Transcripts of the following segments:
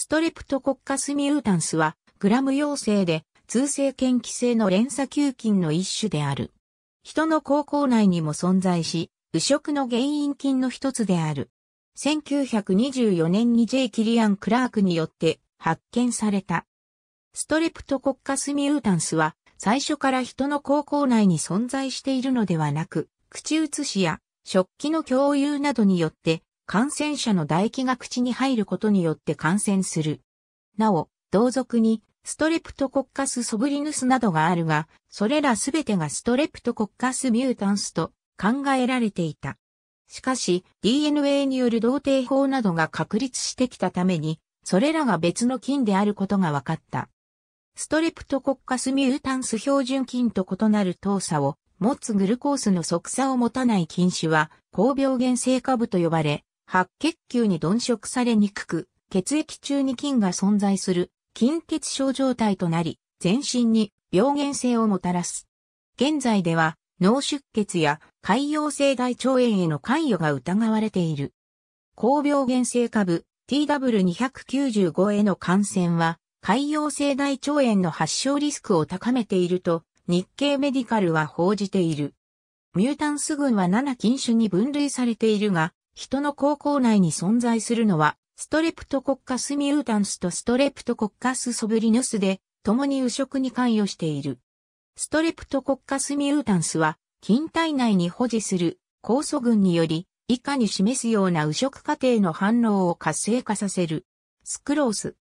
ストレプトコッカスミュータンスは、グラム陽性で、通性嫌気性の連鎖球菌の一種である。人の口腔内にも存在し、右食の原因菌の一つである。1924年に J. キリアン・クラークによって発見された。ストレプトコッカスミュータンスは、最初から人の口腔内に存在しているのではなく、口移しや食器の共有などによって感染者の唾液が口に入ることによって感染する。なお、同族にストレプトコッカスソブリヌスなどがあるが、それらすべてがストレプトコッカスミュータンスと考えられていた。しかし、DNA による同定法などが確立してきたために、それらが別の菌であることが分かった。ストレプトコッカスミュータンス標準菌と異なる糖鎖を持つグルコースの即差を持たない菌種は、高病原性株と呼ばれ、白血球に鈍食されにくく、血液中に菌が存在する、菌血症状態となり、全身に病原性をもたらす。現在では、脳出血や海洋性大腸炎への関与が疑われている。高病原性株 TW295 への感染は、海洋性大腸炎の発症リスクを高めていると、日経メディカルは報じている。ミュータンス群は7菌種に分類されているが、人の高校内に存在するのは、ストレプトコッカスミュータンスとストレプトコッカスソブリヌスで、共に右食に関与している。ストレプトコッカスミュータンスは、菌体内に保持する酵素群により、以下に示すような右食過程の反応を活性化させる。スクロース、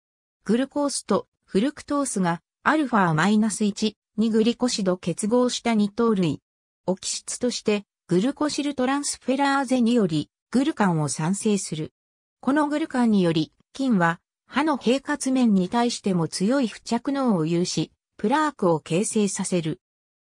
グルコースとフルクトースが、アルファ -1 にグリコシド結合した二糖類。オキシツとして、グルコシルトランスフェラーゼにより、グルカンを産生する。このグルカンにより、菌は歯の平滑面に対しても強い付着能を有し、プラークを形成させる。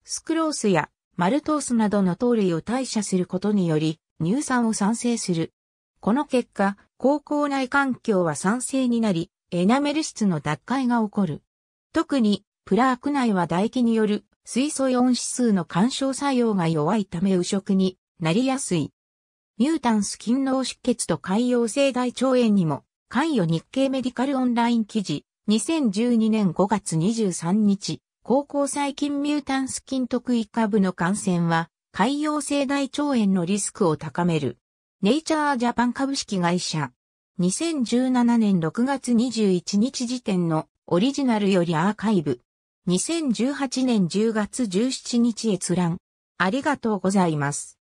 スクロースやマルトースなどの糖類を代謝することにより、乳酸を産生する。この結果、口腔内環境は酸性になり、エナメル質の脱解が起こる。特に、プラーク内は唾液による水素イオン指数の干渉作用が弱いため右食になりやすい。ミュスキン脳出血と海洋性大腸炎にも、関与日経メディカルオンライン記事、2012年5月23日、高校細菌ミュータンス菌特異株の感染は、海洋性大腸炎のリスクを高める。ネイチャージャパン株式会社。2017年6月21日時点のオリジナルよりアーカイブ。2018年10月17日閲覧。ありがとうございます。